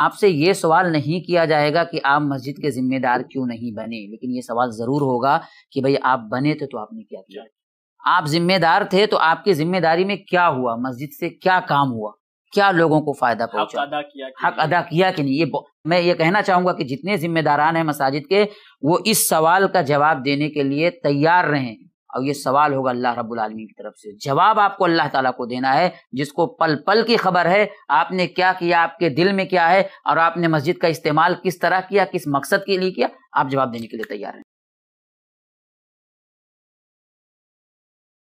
आपसे ये सवाल नहीं किया जाएगा कि आप मस्जिद के जिम्मेदार क्यों नहीं बने लेकिन ये सवाल ज़रूर होगा कि भाई आप बने थे तो, तो आपने क्या किया आप जिम्मेदार थे तो आपकी जिम्मेदारी में क्या हुआ मस्जिद से क्या काम हुआ क्या लोगों को फायदा पहुंचा अदा किया हक अदा किया कि नहीं ये मैं ये कहना चाहूंगा कि जितने जिम्मेदारान हैं मसाजिद के वो इस सवाल का जवाब देने के लिए तैयार रहें अब ये सवाल होगा अल्लाह रब्बुल आलमी की तरफ से जवाब आपको अल्लाह ताला को देना है जिसको पल पल की खबर है आपने क्या किया आपके दिल में क्या है और आपने मस्जिद का इस्तेमाल किस तरह किया किस मकसद के लिए किया आप जवाब देने के लिए तैयार हैं